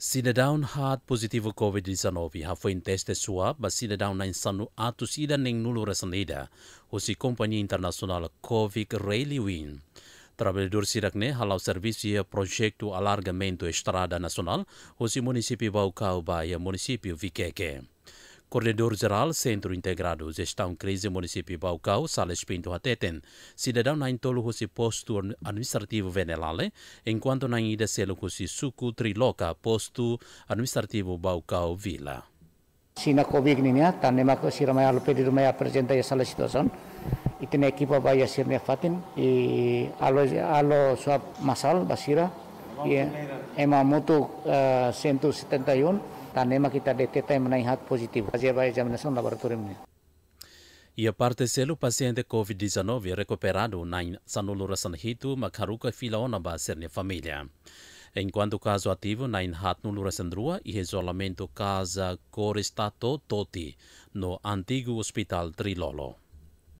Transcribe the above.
Sinedown hat positivo COVID-19 ha in teste sua ba Sinedown na insanu atu sida ning nulu resanida o si kompanyi internasional COVID Railway. Trabalhador sirakne halau serviço projeto alargamento estrada nasional, o si município Baukau ba e município Viqueque. Coordenador Geral Centro Integrado Gestão Crise Município Baucau, Sales Pinto Hateten, cidadão na entolo com posto administrativo Venelale, enquanto na ida selo com suco triloca posto administrativo Baucau Vila. Si na COVID ni niya, tanim ako si Ramay Alupedi do may apresenta yung sala sitwasyon. Ito na ekipa ba yung sir niya fatin. I e alo, alo swap masal, basira. E Ema mutu uh, 171. Dar nema kita detecta menaihat pozitiv. Azi vai examinação laboratoriumnya. Ia parte selu paciente COVID-19 recuperado na sanulura sanhitu makaruka filaona ba serne família. Enquanto caso ativo na inhat nulura sandrua e isolamento casa corestato toti no antigo hospital Trilolo.